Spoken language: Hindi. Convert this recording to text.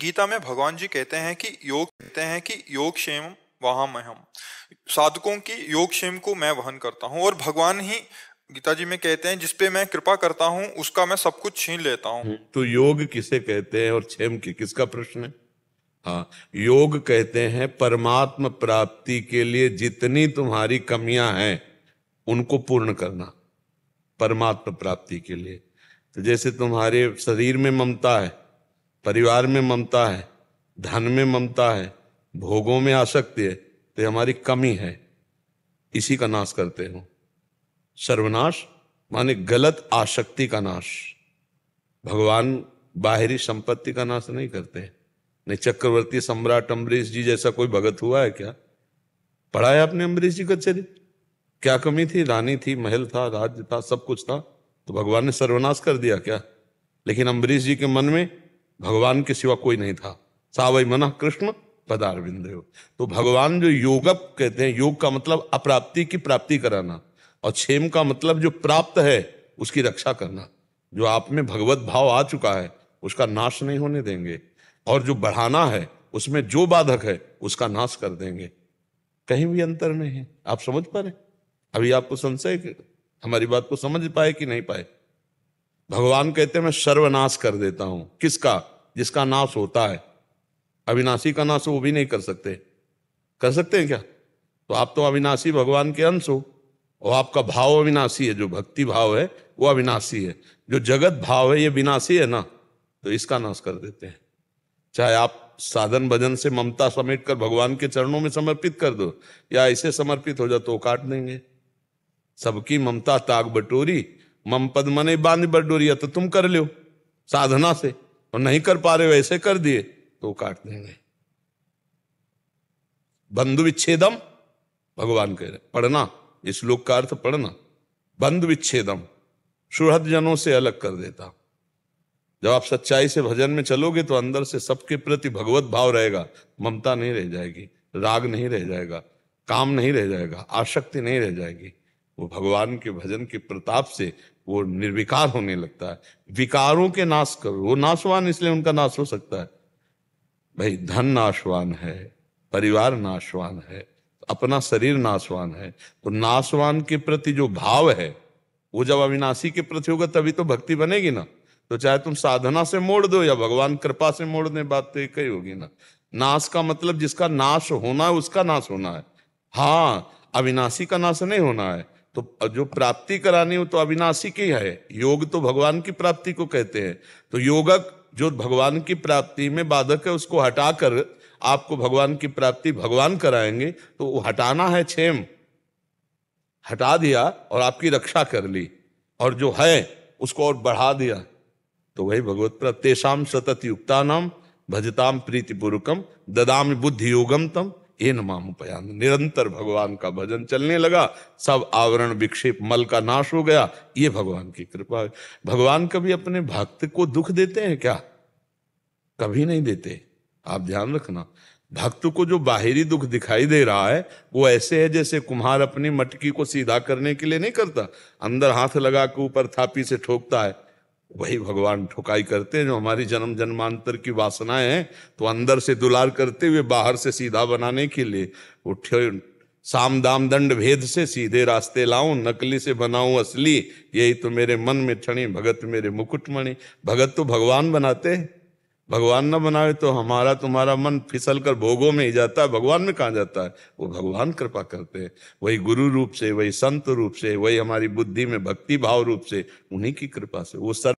गीता में भगवान जी कहते हैं कि योग कहते हैं कि योग क्षेम वहां मैं हम साधकों की योग क्षेम को मैं वहन करता हूँ और भगवान ही गीता जी में कहते हैं जिसपे मैं कृपा करता हूँ उसका मैं सब कुछ छीन लेता हूँ हम्म, तो योग किसे कहते हैं और क्षेम की किसका प्रश्न है हाँ योग कहते हैं परमात्म प्राप्ति के लिए जितनी तुम्हारी कमियां हैं उनको पूर्ण करना परमात्म प्राप्ति के लिए तो जैसे तुम्हारे शरीर में ममता है परिवार में ममता है धन में ममता है भोगों में आसक्ति है तो हमारी कमी है इसी का नाश करते हो सर्वनाश माने गलत आसक्ति का नाश भगवान बाहरी संपत्ति का नाश नहीं करते नहीं चक्रवर्ती सम्राट अम्बरीश जी जैसा कोई भगत हुआ है क्या पढ़ा है आपने अम्बरीश जी का चरित्र क्या कमी थी रानी थी महल था राज्य था सब कुछ था तो भगवान ने सर्वनाश कर दिया क्या लेकिन अम्बरीश जी के मन में भगवान के सिवा कोई नहीं था सावई मना कृष्ण पदारविंद तो भगवान जो योगप कहते हैं योग का मतलब अप्राप्ति की प्राप्ति कराना और क्षेम का मतलब जो प्राप्त है उसकी रक्षा करना जो आप में भगवत भाव आ चुका है उसका नाश नहीं होने देंगे और जो बढ़ाना है उसमें जो बाधक है उसका नाश कर देंगे कहीं भी अंतर नहीं है आप समझ पा रहे अभी आपको संशय हमारी बात को समझ पाए कि नहीं पाए भगवान कहते मैं सर्वनाश कर देता हूं किसका जिसका नाश होता है अविनाशी का नाश वो भी नहीं कर सकते कर सकते हैं क्या तो आप तो अविनाशी भगवान के अंश हो और आपका भाव अविनाशी है जो भक्ति भाव है वो अविनाशी है जो जगत भाव है ये विनाशी है ना तो इसका नाश कर देते हैं चाहे आप साधन भजन से ममता समेट कर भगवान के चरणों में समर्पित कर दो या इसे समर्पित हो जाओ तो काट देंगे सबकी ममता ताक बटोरी मम पद मने बांध बरडोरिया तो तुम कर लो साधना से और नहीं कर पा रहे हो ऐसे कर दिए तो काट देंगे बंधु विच्छेदम भगवान कह रहे पढ़ना इस श्लोक का अर्थ पढ़ना बंधु विच्छेदम सुहृद जनों से अलग कर देता जब आप सच्चाई से भजन में चलोगे तो अंदर से सबके प्रति भगवत भाव रहेगा ममता नहीं रह जाएगी राग नहीं रह जाएगा काम नहीं रह जाएगा आशक्ति नहीं रह जाएगी वो भगवान के भजन के प्रताप से वो निर्विकार होने लगता है विकारों के नाश करो वो नाशवान इसलिए उनका नाश हो सकता है भाई धन नाशवान है परिवार नाशवान है अपना शरीर नाशवान है तो नाशवान के प्रति जो भाव है वो जब अविनाशी के प्रति होगा तभी तो भक्ति बनेगी ना तो चाहे तुम साधना से मोड़ दो या भगवान कृपा से मोड़ने बात तो एक ही होगी ना नाश का मतलब जिसका नाश होना है उसका नाश होना है हाँ अविनाशी का नाश नहीं होना है तो जो प्राप्ति करानी हो तो अविनाशी की है योग तो भगवान की प्राप्ति को कहते हैं तो योगक जो भगवान की प्राप्ति में बाधक है उसको हटाकर आपको भगवान की प्राप्ति भगवान कराएंगे तो वो हटाना है क्षेम हटा दिया और आपकी रक्षा कर ली और जो है उसको और बढ़ा दिया तो वही भगवत प्राप्त सतत युक्ता नाम भजताम प्रीतिपूर्वकम ददाम बुद्धि योगम तम एन मामुपयान निरंतर भगवान का भजन चलने लगा सब आवरण विक्षेप मल का नाश हो गया ये भगवान की कृपा है भगवान कभी अपने भक्त को दुख देते हैं क्या कभी नहीं देते आप ध्यान रखना भक्त को जो बाहरी दुख दिखाई दे रहा है वो ऐसे है जैसे कुम्हार अपनी मटकी को सीधा करने के लिए नहीं करता अंदर हाथ लगा के ऊपर थापी से ठोकता है वही भगवान ठुकाई करते हैं जो हमारी जन्म जन्मांतर की वासनाएं हैं तो अंदर से दुलार करते हुए बाहर से सीधा बनाने के लिए उठे साम दाम दंड भेद से सीधे रास्ते लाऊं नकली से बनाऊं असली यही तो मेरे मन में छणी भगत मेरे मुकुटमणि भगत तो भगवान बनाते भगवान न बनावे तो हमारा तुम्हारा मन फिसल कर भोगों में ही जाता है भगवान में कहाँ जाता है वो भगवान कृपा करते हैं वही गुरु रूप से वही संत रूप से वही हमारी बुद्धि में भक्ति भाव रूप से उन्हीं की कृपा से वो सर